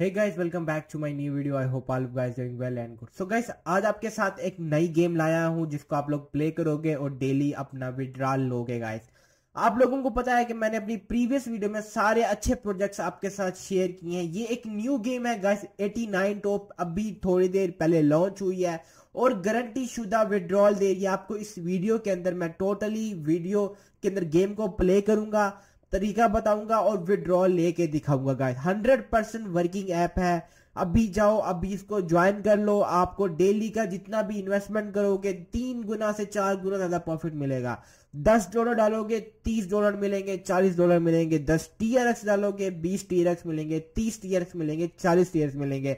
hey guys welcome back to my new video I hope all guys doing well and good so guys आज आपके साथ एक नई game लाया हूं जिसको आप लोग प्ले करोगे और डेली अपना विड्रॉल लोगे गाइस आप लोगों को पता है कि मैंने अपनी प्रीवियस वीडियो में सारे अच्छे प्रोजेक्ट्स आपके साथ शेयर किए हैं ये एक न्यू गेम है गाइस 89 टॉप अभी थोड़ी देर पहले लॉन्च हुई है और गारंटी शुदा विड्रॉल दे रही है आपको इस वीडियो के अंदर मैं टोटली वीडियो के अंदर गेम को प्ले करूंगा तरीका बताऊंगा और विड्रॉल लेके दिखाऊंगा guys hundred percent working app है अभी जाओ अभी इसको ज्वाइन कर लो आपको डेली का जितना भी इन्वेस्टमेंट करोगे तीन गुना से चार गुना ज्यादा प्रॉफिट मिलेगा दस डॉलर डालोगे तीस डॉलर मिलेंगे चालीस डॉलर मिलेंगे दस टीआरएक्स डालोगे बीस टीआरएक्स मिलेंगे तीस टीआरएक्स मिलेंगे चालीस टीआरएक्स मिलेंगे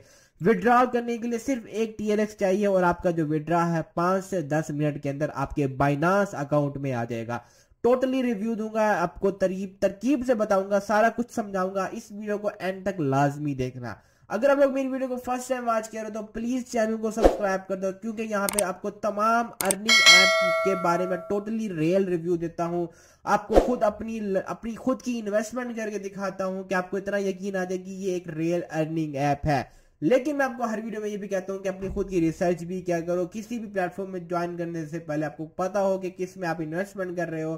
विड्रॉ करने के लिए सिर्फ एक टीएरएक्स चाहिए और आपका जो विड्रॉ है पांच से दस मिनट के अंदर आपके बाइनास अकाउंट में आ जाएगा टोटली रिव्यू दूंगा आपको तरकीब तरकीब से बताऊंगा सारा कुछ समझाऊंगा इस वीडियो को एंड तक लाजमी देखना अगर आप लोग मेरी वीडियो को फर्स्ट टाइम वॉच कर रहे हो तो प्लीज चैनल को सब्सक्राइब कर दो क्योंकि यहाँ पे आपको तमाम अर्निंग ऐप के बारे में टोटली रियल रिव्यू देता हूँ आपको खुद अपनी अपनी खुद की इन्वेस्टमेंट करके दिखाता हूँ कि आपको इतना यकीन आ जाए कि ये एक रियल अर्निंग ऐप है लेकिन मैं आपको हर वीडियो में ये भी कहता हूँ कि अपनी खुद की रिसर्च भी क्या करो किसी भी प्लेटफॉर्म में ज्वाइन करने से पहले आपको पता हो कि किस में आप इन्वेस्टमेंट कर रहे हो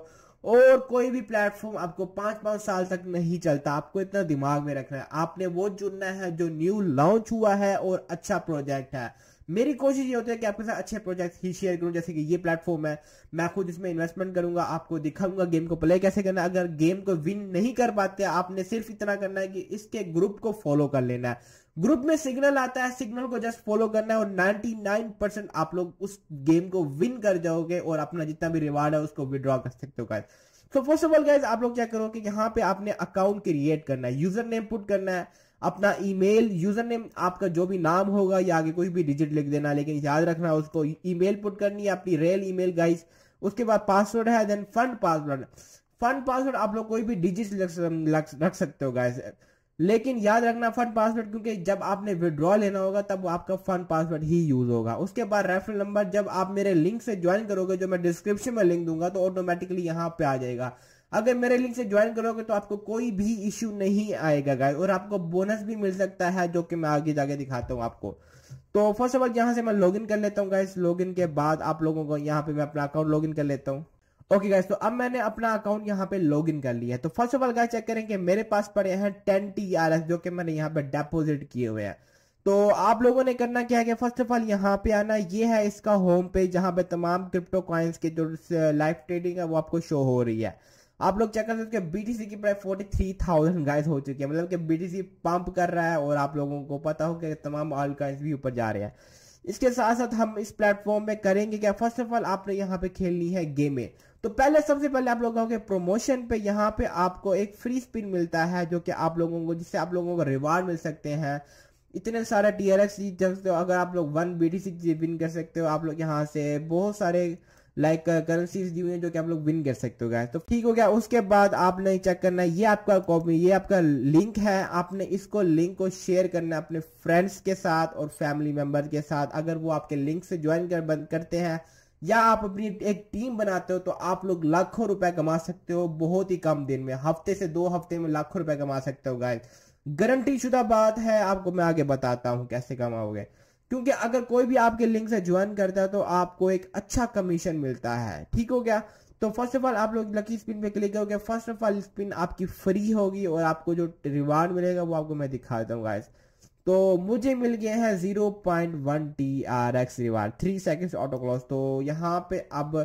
और कोई भी प्लेटफॉर्म आपको पांच पांच साल तक नहीं चलता आपको इतना दिमाग में रखना है आपने वो चुनना है जो न्यू लॉन्च हुआ है और अच्छा प्रोजेक्ट है मेरी कोशिश ये होती है कि आपके साथ अच्छे प्रोजेक्ट ही शेयर करूं जैसे कि ये प्लेटफॉर्म है मैं खुद इसमें इन्वेस्टमेंट करूंगा आपको दिखाऊंगा गेम को प्ले कैसे करना अगर गेम को विन नहीं कर पाते आपने सिर्फ इतना करना है कि इसके ग्रुप को फॉलो कर लेना है ग्रुप में सिग्नल आता है सिग्नल को जस्ट फॉलो करना है और 99 परसेंट आप लोग उस गेम को विन कर जाओगे और अपना जितना भी रिवार्ड है उसको विद्रॉ कर सकते हो guys so first of all guys आप लोग क्या करो कि यहाँ पे आपने अकाउंट क्रिएट करना है यूजर नेम पुट करना है अपना ईमेल यूजर नेम आपका जो भी नाम होगा या आगे कोई भी डिजिट लिख देना लेकिन याद रखना उसको ईमेल पुट करनी है अपनी रेल ईमेल गाइज उसके बाद पासवर्ड है then fund password fund password आप लोग कोई भी डिजिट रख सकते हो गाइज लेकिन याद रखना फंड पासवर्ड क्योंकि जब आपने विड्रॉ लेना होगा तब आपका फंड पासवर्ड ही यूज होगा उसके बाद रेफरल नंबर जब आप मेरे लिंक से ज्वाइन करोगे जो मैं डिस्क्रिप्शन में लिंक दूंगा तो ऑटोमेटिकली यहाँ पे आ जाएगा अगर मेरे लिंक से ज्वाइन करोगे तो आपको कोई भी इश्यू नहीं आएगा गाय और आपको बोनस भी मिल सकता है जो कि मैं आगे जाके दिखाता हूँ आपको तो फर्स्ट ऑफ ऑल यहाँ से मैं लॉगिन कर लेता हूँ गाइस लॉगिन के बाद आप लोगों को यहाँ पे मैं अपना अकाउंट लॉगिन कर लेता हूँ ओके गाइस तो अब मैंने अपना अकाउंट यहाँ पे लॉग इन कर लिया है तो first of all guys check करें कि मेरे पास पड़े हैं टेन टी आर एस जो कि मैंने यहाँ पे डेपोजिट किए हुए हैं तो आप लोगों ने करना क्या है कि फर्स्ट ऑफ ऑल यहाँ पे आना ये है इसका होम पेज जहाँ पे तमाम क्रिप्टो कॉइन्स की जो लाइव uh, ट्रेडिंग है वो आपको शो हो रही है आप लोग चेक कर सकते हो बीटीसी की price forty three thousand guys हो चुकी है मतलब कि बीटीसी पंप कर रहा है और आप लोगों को पता हो कि तमाम ऑल कॉइन्स भी ऊपर जा रहे हैं इसके साथ साथ हम इस प्लेटफॉर्म में करेंगे क्या फर्स्ट ऑफ ऑल आपने यहाँ पे खेलनी है गेमें तो पहले सबसे पहले आप लोगों के प्रमोशन पे यहाँ पे आपको एक फ्री स्पिन मिलता है जो कि आप लोगों को जिससे आप लोगों को रिवार्ड मिल सकते हैं इतने सारे टी आर एक्स जीत सकते हो अगर आप लोग one B T C win कर सकते हो आप लोग यहाँ से बहुत सारे लाइक करेंसीज दी हुई है जो कि आप लोग विन कर सकते हो गए तो ठीक हो गया उसके बाद आपने चेक करना है ये आपका कॉपी ये आपका लिंक है आपने इसको लिंक को शेयर करना है अपने फ्रेंड्स के साथ और फैमिली मेम्बर के साथ अगर वो आपके लिंक से ज्वाइन कर, करते हैं या आप अपनी एक टीम बनाते हो तो आप लोग लाखों रुपए कमा सकते हो बहुत ही कम दिन में हफ्ते से दो हफ्ते में लाखों रुपए कमा सकते हो गाय गारंटी शुदा बात है आपको मैं आगे बताता हूँ कैसे कमाओगे क्योंकि अगर कोई भी आपके लिंक से ज्वाइन करता है तो आपको एक अच्छा कमीशन मिलता है ठीक हो गया तो फर्स्ट ऑफ ऑल आप लोग लकी स्पिन पे क्लिक करोगे फर्स्ट ऑफ ऑल स्पिन आपकी फ्री होगी और आपको जो रिवार्ड मिलेगा वो आपको मैं दिखाता हूँ गाइस तो मुझे मिल गया है 0.1 point one T R X reward three second auto close तो यहाँ पे अब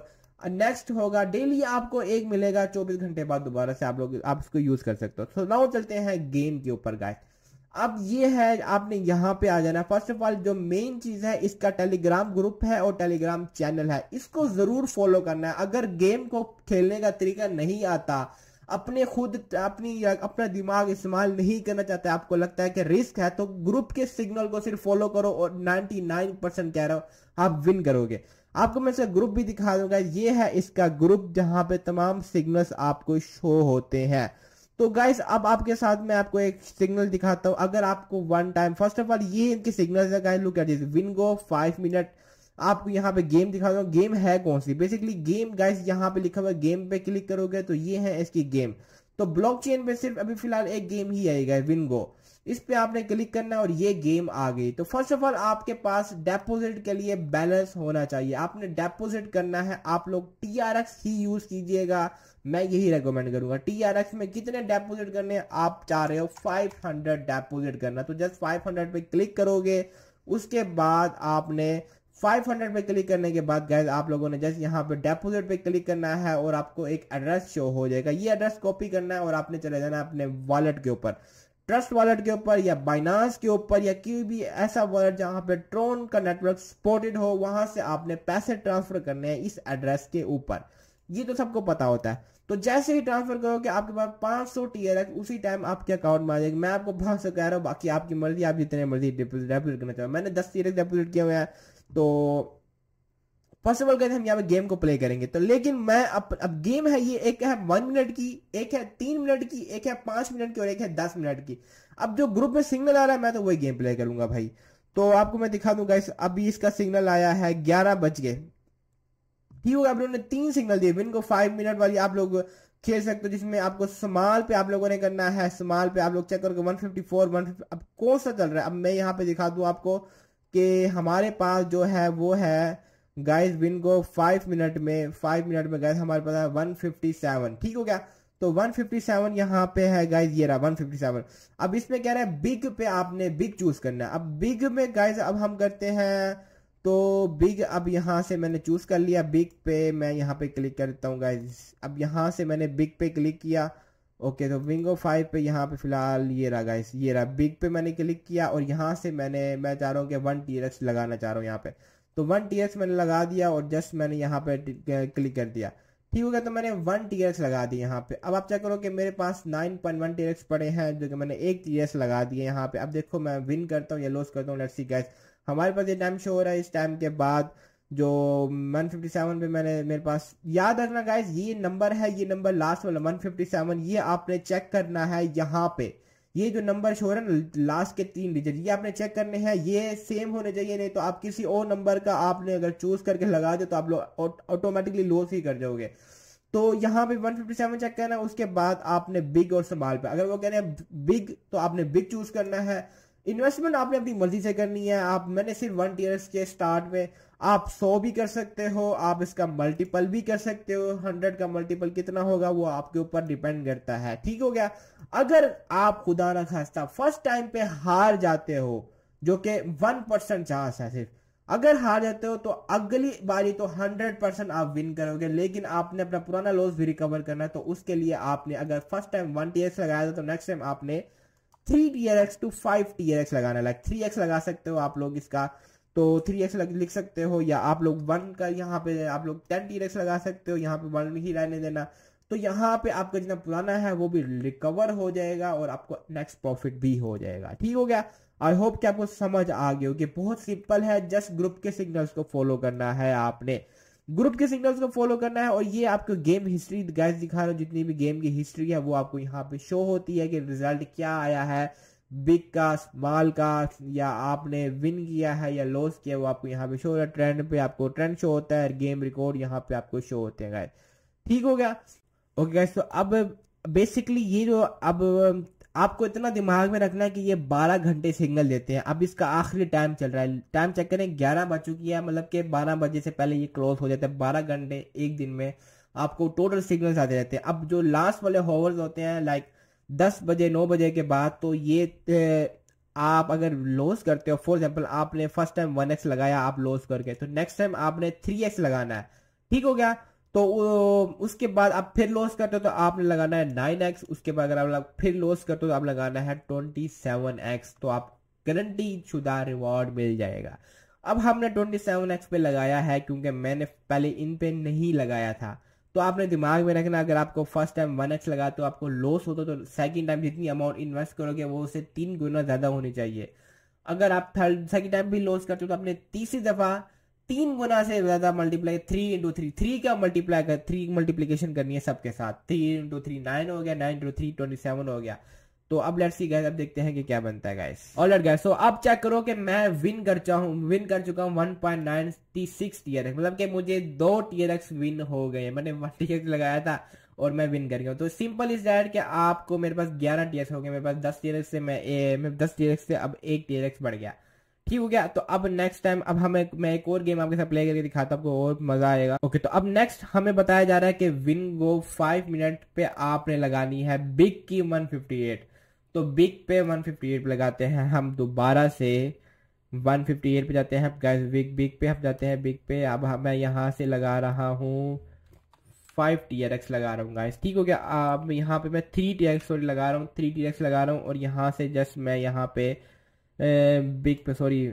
नेक्स्ट होगा डेली आपको एक मिलेगा 24 घंटे बाद दोबारा से आप लोग आप इसको यूज कर सकते हो तो नाउ चलते हैं गेम के ऊपर गाय अब ये है आपने यहाँ पे आ जाना फर्स्ट ऑफ ऑल जो मेन चीज है इसका टेलीग्राम ग्रुप है और टेलीग्राम चैनल है इसको जरूर फॉलो करना है अगर गेम को खेलने का तरीका नहीं आता अपने खुद अपनी अपना दिमाग इस्तेमाल नहीं करना चाहते आपको लगता है कि रिस्क है तो ग्रुप के सिग्नल को सिर्फ फॉलो करो और 99 परसेंट कह रहे हो आप विन करोगे आपको मैं इसका ग्रुप भी दिखा दूंगा ये है इसका ग्रुप जहां पे तमाम सिग्नल्स आपको शो होते हैं तो गाइस अब आपके साथ मैं आपको एक सिग्नल दिखाता हूं अगर आपको one time first of all ये इनके सिग्नल है guys look at this win go five minute आपको यहाँ पे गेम दिखा दो गेम है कौन सी बेसिकली गेम गाइस यहाँ पे लिखा हुआ गेम पे क्लिक करोगे तो ये है इसकी गेम तो ब्लॉकचेन पे सिर्फ अभी फिलहाल एक गेम ही आएगा विनगो इस पे आपने क्लिक करना और ये गेम आ गई तो फर्स्ट ऑफ ऑल आपके पास डेपोजिट के लिए बैलेंस होना चाहिए आपने डेपोजिट करना है आप लोग टी ही यूज कीजिएगा मैं यही रेकमेंड करूंगा टी आर एक्स में कितने डेपोजिट करने आप चाह रहे हो 500 डेपोजिट करना तो जस्ट 500 पे क्लिक करोगे उसके बाद आपने 500 पे क्लिक करने के बाद गैस आप लोगों ने जस्ट यहाँ पे डेपोजिट पे क्लिक करना है और आपको एक एड्रेस शो हो जाएगा ये एड्रेस कॉपी करना है और आपने चले जाना है अपने वॉलेट के ऊपर ट्रस्ट वॉलेट के ऊपर या बाइनास के ऊपर या कोई भी ऐसा वॉलेट जहां पे ट्रोन का नेटवर्क सपोर्टेड हो वहां से आपने पैसे ट्रांसफर करने हैं इस एड्रेस के ऊपर ये तो सबको पता होता है तो जैसे ही ट्रांसफर करोगे आपके पास 500 सौ टीयर है उसी टाइम आपके अकाउंट में आ जाएगी मैं आपको पाँच से कह रहा हूँ बाकी आपकी मर्जी आप जितने मर्जी डिपोजिट डेपोजिट करना चाहो मैंने दस टीयर डेपोजिट किया हुआ है तो फर्स्ट ऑफ ऑल कहते हम यहाँ पे गेम को प्ले करेंगे तो लेकिन मैं अब अब गेम है ये एक है वन मिनट की एक है तीन मिनट की एक है पांच मिनट की और एक है दस मिनट की अब जो ग्रुप में सिग्नल आ रहा है मैं तो वही गेम प्ले करूंगा भाई तो आपको मैं दिखा दूंगा इस अभी इसका सिग्नल आया है ग्यारह बज गए ठीक होगा आप लोगों ने तीन सिग्नल दिए विन को फाइव मिनट वाली आप लोग खेल सकते हो जिसमें आपको स्माल पे आप लोगों ने करना है स्माल पे आप लोग चेक करोगे फोर वन अब कौन सा चल रहा है अब मैं यहाँ पे दिखा दू आपको कि हमारे पास जो है वो है गाइस विन को फाइव मिनट में फाइव मिनट में गाइस हमारे पास है वन फिफ्टी सेवन ठीक हो गया तो सेवन यहाँ पे है गाइज ये रहा सेवन अब इसमें कह रहा है बिग पे आपने बिग चूज करना है अब बिग में गाइज अब हम करते हैं तो बिग अब यहाँ से मैंने चूज कर लिया बिग पे मैं यहाँ पे क्लिक करता हूँ गाइज अब यहाँ से मैंने बिग पे क्लिक किया ओके तो विंगो फाइव पे यहाँ पे फिलहाल ये रहा गाइस ये रहा बिग पे मैंने क्लिक किया और यहाँ से मैंने मैं चाह रहा हूँ कि वन टी एक्स लगाना चाह रहा हूँ यहाँ पे तो वन टी एक्स मैंने लगा दिया और जस्ट मैंने यहाँ पे क्लिक कर दिया ठीक हो गया तो मैंने वन टी एक्स लगा दी यहाँ पे अब आप चेक करो कि मेरे पास nine point one T X पड़े हैं जो कि मैंने एक टी एच लगा दिए यहाँ पे अब देखो मैं विन करता हूँ या लॉस करता हूँ लेट्स सी गाइस हमारे पास ये टाइम शो हो रहा है इस टाइम के बाद जो वन फिफ्टी सेवन पे मैंने मेरे पास याद रखना गाइज ये नंबर है ये नंबर लास्ट वाला सेवन ये आपने चेक करना है यहाँ पे ये जो नंबर शो है ना लास्ट के तीन डिजिट ये आपने चेक करने हैं ये सेम होने चाहिए नहीं तो आप किसी और नंबर का आपने अगर चूज करके लगा दे तो आप लोग ऑटोमेटिकली लॉस ही कर जाओगे तो यहाँ पे 157 चेक करना है उसके बाद आपने बिग और संभाल पे अगर वो कह रहे हैं बिग तो आपने बिग चूज करना है इन्वेस्टमेंट आपने अपनी मर्जी से करनी है आप मैंने सिर्फ वन ईयर्स के स्टार्ट में आप सौ भी कर सकते हो आप इसका मल्टीपल भी कर सकते हो हंड्रेड का मल्टीपल कितना होगा वो आपके ऊपर डिपेंड करता है ठीक हो गया अगर आप खुदा ना खास्ता फर्स्ट टाइम पे हार जाते हो जो कि वन परसेंट चांस है सिर्फ अगर हार जाते हो तो अगली बारी तो हंड्रेड परसेंट आप विन करोगे लेकिन आपने अपना पुराना लॉस भी रिकवर करना है तो उसके लिए आपने अगर फर्स्ट टाइम वन टीएस लगाया था तो नेक्स्ट टाइम आपने three T R X to five T R X लगाना लाइक थ्री एक्स लगा सकते हो आप लोग इसका तो थ्री एक्स लिख सकते हो या आप लोग वन का यहाँ पे आप लोग टेन टी आर एक्स लगा सकते हो यहाँ पे वन ही रहने देना तो यहाँ पे आपका जितना पुराना है वो भी रिकवर हो जाएगा और आपको नेक्स्ट प्रॉफिट भी हो जाएगा ठीक हो गया आई होप कि आपको समझ आ गया कि बहुत सिंपल है जस्ट ग्रुप के सिग्नल्स को फॉलो करना है आपने ग्रुप के सिग्नल्स को फॉलो करना है और ये आपको गेम हिस्ट्री गाइस दिखा रहा हूँ जितनी भी गेम की हिस्ट्री है वो आपको यहाँ पे शो होती है कि रिजल्ट क्या आया है बिग का स्मॉल का या आपने विन किया है या लॉस किया वो आपको यहाँ पे शो हो रहा है ट्रेंड पे आपको ट्रेंड शो होता है गेम रिकॉर्ड यहाँ पे आपको शो होते हैं गाय ठीक हो गया ओके गैस तो अब बेसिकली ये जो अब आपको इतना दिमाग में रखना है कि ये 12 घंटे सिग्नल देते हैं अब इसका आखिरी टाइम चल रहा है टाइम चेक करें ग्यारह बज चुकी है मतलब कि 12 बजे से पहले ये क्लोज हो जाता है बारह घंटे एक दिन में आपको टोटल सिग्नल्स आते रहते हैं अब जो लास्ट वाले हॉवर्स होते हैं लाइक दस बजे नौ बजे के बाद तो ये आप अगर लॉस करते हो फॉर एग्जाम्पल आपने फर्स्ट टाइम वन एक्स लगाया आप लॉस करके तो नेक्स्ट टाइम आपने थ्री एक्स लगाना है ठीक हो गया तो उसके बाद आप फिर लॉस करते हो तो आपने लगाना है नाइन एक्स उसके बाद अगर आप फिर लॉस करते हो तो आप लगाना है ट्वेंटी सेवन एक्स तो आप गारंटी शुदा रिवॉर्ड मिल जाएगा अब हमने ट्वेंटी सेवन एक्स पे लगाया है क्योंकि मैंने पहले इन पे नहीं लगाया था तो आपने दिमाग में रखना अगर आपको फर्स्ट टाइम वन एक्स लगा तो आपको लॉस होता तो सेकंड टाइम जितनी अमाउंट इन्वेस्ट करोगे वो उसे तीन गुना ज़्यादा होनी चाहिए अगर आप थर्ड सेकंड टाइम भी लॉस करते हो तो आपने तीसरी दफ़ा तीन गुना से ज्यादा multiply three into three three का मल्टीप्लाई कर थ्री मल्टीप्लीकेशन करनी है सबके साथ थ्री इंटू थ्री नाइन हो गया nine into three twenty seven हो गया तो अब लेट्स सी गाइस अब देखते हैं कि क्या बनता है गाइस राइट गाइस सो अब चेक करो कि मैं विन कर हूं विन कर चुका हूं 1.96 टीआरएक्स मतलब कि मुझे दो एक्स विन हो गए मैंने टीयर एक्स लगाया था और मैं विन कर गया तो सिंपल इज डायर कि आपको मेरे पास 11 एक्स हो गए मेरे पास 10 टीएक्स से मैं ए, मैं 10 से अब एक टीएक्स बढ़ गया ठीक हो गया तो अब नेक्स्ट टाइम अब हमें मैं एक और गेम आपके साथ प्ले करके दिखाता हूँ आपको और मजा आएगा ओके तो अब नेक्स्ट हमें बताया जा रहा है कि विन गो फाइव मिनट पे आपने लगानी है बिग की 158 तो बिग पे 158 लगाते हैं हम दोबारा से 158 पे जाते हैं गाइस बिग बिग पे हम जाते हैं बिग पे अब मैं यहाँ से लगा रहा हूँ फाइव टी आर एक्स लगा रहा हूँ गाइस ठीक हो गया अब यहाँ पे मैं थ्री टी एक्स लगा रहा हूँ थ्री टी एक्स लगा रहा हूँ और यहाँ से जस्ट मैं यहाँ पे बिक सॉरी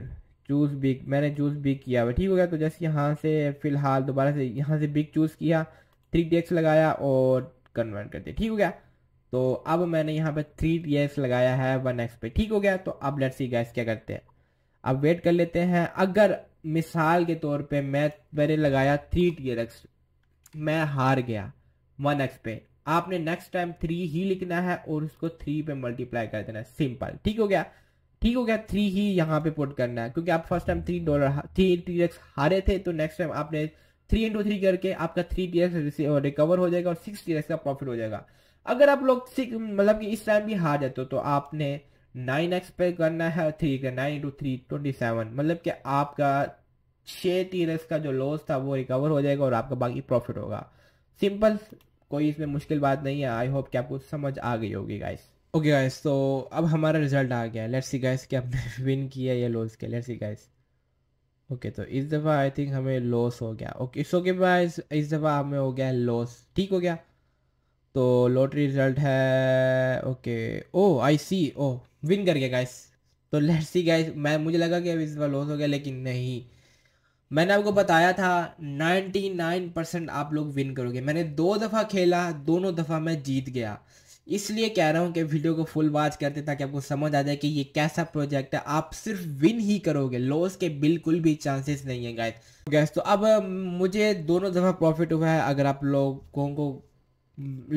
चूज़ बिक मैंने चूज़ बिक किया हुआ ठीक हो गया तो जैसे यहाँ से फ़िलहाल दोबारा से यहाँ से बिक चूज़ किया थ्री टी एक्स लगाया और कन्वर्ट कर दिया ठीक हो गया तो अब मैंने यहाँ पे थ्री डी लगाया है वन एक्स पे ठीक हो गया तो अब लेट्स सी गैस क्या करते हैं अब वेट कर लेते हैं अगर मिसाल के तौर पे मैं मैंने लगाया थ्री टी एक्स मैं हार गया वन एक्स पे आपने नेक्स्ट टाइम थ्री ही लिखना है और उसको थ्री पे मल्टीप्लाई कर देना सिंपल ठीक हो गया ठीक हो गया थ्री ही यहाँ पे पुट करना है क्योंकि आप first time three dollar three T X हारे थे तो नेक्स्ट टाइम आपने थ्री इंटू थ्री करके आपका थ्री टी एक्स रिकवर हो जाएगा और सिक्स टी एक्स का प्रॉफिट हो जाएगा अगर आप लोग मतलब कि इस टाइम भी हार जाते हो तो आपने नाइन एक्स पे करना है थ्री का nine into three twenty seven मतलब कि आपका छह टी एक्स का जो लॉस था वो रिकवर हो जाएगा और आपका बाकी प्रॉफिट होगा सिंपल कोई इसमें मुश्किल बात नहीं है आई होप कि आपको समझ आ गई होगी गाइस ओके गाइस तो अब हमारा रिजल्ट आ गया लेट्स सी गाइस कि हमने विन किया या लॉस किया लेट्स सी गाइस ओके तो इस दफ़ा आई थिंक हमें लॉस हो गया ओके इट्स ओके गाइस इस दफ़ा हमें हो गया लॉस ठीक हो गया तो लॉटरी रिजल्ट है okay O I C O win कर गया गाइस तो लेट्स सी गाइस मैं मुझे लगा कि अब इस दफ़ा लॉस हो गया लेकिन नहीं मैंने आपको बताया था 99 परसेंट आप लोग विन करोगे मैंने दो दफ़ा खेला दोनों दफ़ा मैं जीत गया इसलिए कह रहा हूँ कि वीडियो को फुल वॉच करते ताकि आपको समझ आ जाए कि ये कैसा प्रोजेक्ट है आप सिर्फ विन ही करोगे लॉस के बिल्कुल भी चांसेस नहीं है गाइस गैस तो अब मुझे दोनों दफ़ा प्रॉफिट हुआ है अगर आप लोगों को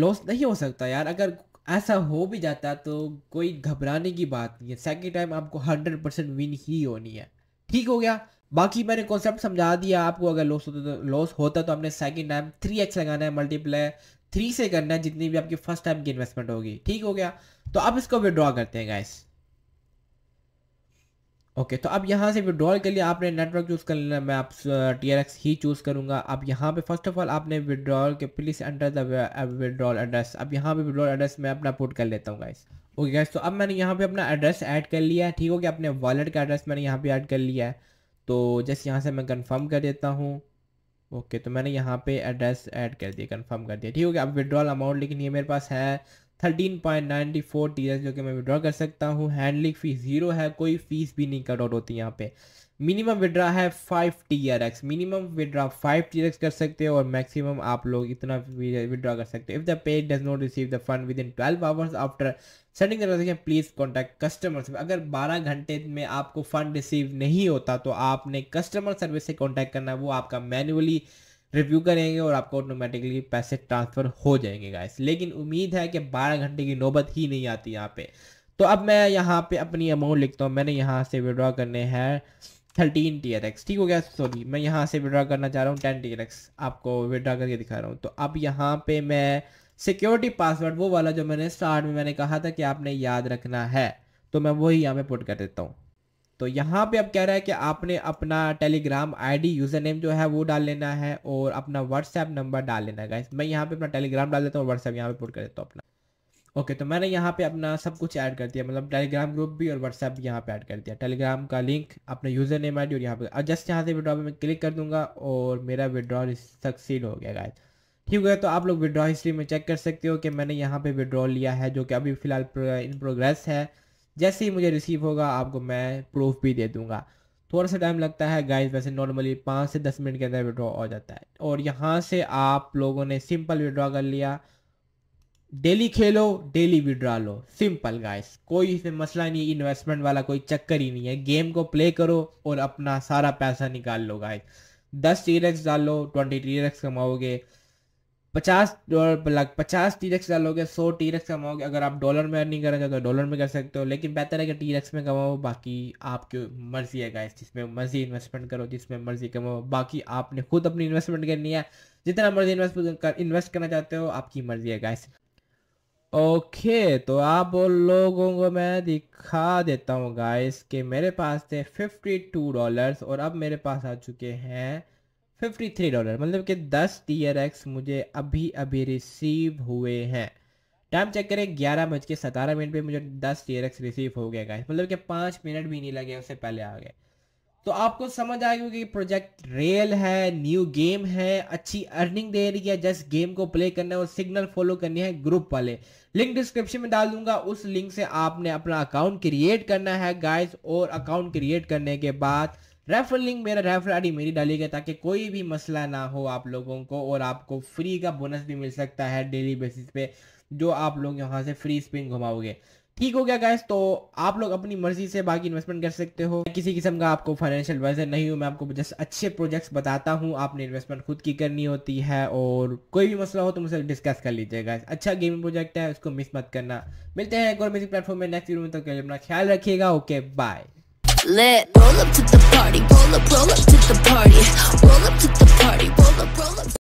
लॉस नहीं हो सकता यार अगर ऐसा हो भी जाता तो कोई घबराने की बात नहीं है सेकेंड टाइम आपको हंड्रेड परसेंट विन ही होनी है ठीक हो गया बाकी मैंने कॉन्सेप्ट समझा दिया आपको अगर लॉस होता तो लॉस होता तो आपने सेकंड टाइम थ्री एक्स लगाना है मल्टीप्लाई थ्री से करना है जितनी भी आपकी फर्स्ट टाइम की इन्वेस्टमेंट होगी ठीक हो गया तो अब इसको विड्रॉ करते हैं गाइस ओके तो अब यहाँ से विड्रॉल के लिए आपने नेटवर्क चूज़ कर लेना मैं आप टी आर एक्स ही चूज़ करूँगा अब यहाँ पे फर्स्ट ऑफ ऑल आपने विड्रॉल के please under the withdrawal address अब यहाँ पे विड्रॉल एड्रेस मैं अपना पुट कर लेता हूँ गाइस ओके गाइस तो अब मैंने यहाँ पे अपना एड्रेस ऐड कर लिया है ठीक हो गया अपने वॉलेट का एड्रेस मैंने यहाँ पे ऐड कर लिया है तो जैसे यहाँ से मैं कन्फर्म कर देता हूँ ओके तो मैंने यहाँ पे एड्रेस ऐड कर दिया कंफर्म कर दिया ठीक हो गया अब विड्रॉल अमाउंट लेकिन ये मेरे पास है thirteen point ninety four T जो कि मैं विड्रॉ कर सकता हूँ हैंडलिंग फ़ीस ज़ीरो है कोई फ़ीस भी नहीं कट आउट होती यहाँ पे मिनिमम विड्रा है five T R X minimum withdraw five T R X कर सकते हो और मैक्सिमम आप लोग इतना विड्रा कर सकते हो if the page does not receive the fund within twelve hours after sending please contact customer service अगर बारह घंटे में आपको फ़ंड रिसीव नहीं होता तो आपने कस्टमर सर्विस से कॉन्टैक्ट करना है वो आपका मैनुअली रिव्यू करेंगे और आपको ऑटोमेटिकली पैसे ट्रांसफ़र हो जाएंगे गाइस लेकिन उम्मीद है कि 12 घंटे की नौबत ही नहीं आती यहाँ पे तो अब मैं यहाँ पे अपनी अमाउंट लिखता हूँ मैंने यहाँ से विड्रॉ करने हैं थर्टीन टी एक्स ठीक हो गया सॉरी मैं यहाँ से विड्रा करना चाह रहा हूँ टेन टी एक्स आपको विड्रा करके दिखा रहा हूँ तो अब यहाँ पे मैं सिक्योरिटी पासवर्ड वो वाला जो मैंने स्टार्ट में मैंने कहा था कि आपने याद रखना है तो मैं वही यहाँ पे पुट कर देता हूँ तो यहाँ पे अब कह रहा है कि आपने अपना टेलीग्राम आईडी यूज़र नेम जो है वो डाल लेना है और अपना व्हाट्सएप नंबर डाल लेना है मैं यहाँ पे अपना टेलीग्राम डाल देता हूँ व्हाट्सएप यहाँ पे पुट कर देता हूँ अपना ओके तो मैंने यहाँ पे अपना सब कुछ ऐड कर दिया मतलब टेलीग्राम ग्रुप भी और व्हाट्सएप भी यहाँ पे ऐड कर दिया टेलीग्राम का लिंक अपना यूज़र नेम आई और यहाँ पे जस्ट यहाँ से विड्रॉ में मैं क्लिक कर दूंगा और मेरा विड्रॉल सक्सीड हो गया गाय ठीक हो गया तो आप लोग विड्रॉ हिस्ट्री में चेक कर सकते हो कि मैंने यहाँ पे विड्रॉ लिया है जो कि अभी फ़िलहाल इन प्रोग्रेस है जैसे ही मुझे रिसीव होगा आपको मैं प्रूफ भी दे दूंगा थोड़ा सा टाइम लगता है गाइस वैसे नॉर्मली पाँच से दस मिनट के अंदर विड्रॉ हो जाता है और यहाँ से आप लोगों ने सिंपल विड्रॉ कर लिया डेली खेलो डेली विड्रा लो सिंपल गाइस कोई इसमें मसला नहीं इन्वेस्टमेंट वाला कोई चक्कर ही नहीं है गेम को प्ले करो और अपना सारा पैसा निकाल लो गाइस दस टी रेक्स डाल लो ट्वेंटी टी रेक्स कमाओगे पचास डॉलर पचास टी रेक्स डालोगे सौ टी रेक्स कमाओगे अगर आप डॉलर में अर्निंग करना चाहते हो डॉलर में कर सकते हो लेकिन बेहतर है कि टी रेक्स में कमाओ बाकी आपकी मर्जी है गाइस जिसमें मर्जी इन्वेस्टमेंट करो जिसमें मर्जी कमाओ बाकी आपने खुद अपनी इन्वेस्टमेंट करनी है जितना मर्जी इन्वेस्ट कर इन्वेस्ट करना चाहते हो आपकी मर्जी है गाइस ओके तो आप लोगों को मैं दिखा देता हूँ गाइस कि मेरे पास थे फिफ्टी टू डॉलर्स और अब मेरे पास आ चुके हैं फिफ्टी थ्री डॉलर मतलब कि दस टी आर एक्स मुझे अभी अभी रिसीव हुए हैं टाइम चेक करें ग्यारह बज के सतारह मिनट पर मुझे दस टी आर एक्स रिसीव हो गया गाइस मतलब कि पाँच मिनट भी नहीं लगे उससे पहले आ गए तो आपको समझ आ गया कि प्रोजेक्ट रियल है न्यू गेम है अच्छी अर्निंग दे रही है जस्ट गेम को प्ले करना है और सिग्नल फॉलो करनी है ग्रुप वाले लिंक डिस्क्रिप्शन में डाल दूंगा उस लिंक से आपने अपना अकाउंट क्रिएट करना है गाइस और अकाउंट क्रिएट करने के बाद रेफर लिंक मेरा रेफर आई मेरी डाली गई ताकि कोई भी मसला ना हो आप लोगों को और आपको फ्री का बोनस भी मिल सकता है डेली बेसिस पे जो आप लोग यहाँ से फ्री स्पिन घुमाओगे ठीक हो गया गैस तो आप लोग अपनी मर्जी से बाकी इन्वेस्टमेंट कर सकते हो किसी किस्म का आपको फाइनेंशियल एडवाइजर नहीं हूँ मैं आपको जस्ट अच्छे प्रोजेक्ट्स बताता हूँ आपने इन्वेस्टमेंट खुद की करनी होती है और कोई भी मसला हो तो मुझसे डिस्कस कर लीजिएगा अच्छा गेमिंग प्रोजेक्ट है उसको मिस मत करना मिलते हैं एक और म्यूजिक प्लेटफॉर्म में नेक्स्ट वीडियो में तो अपना ख्याल रखिएगा ओके बाय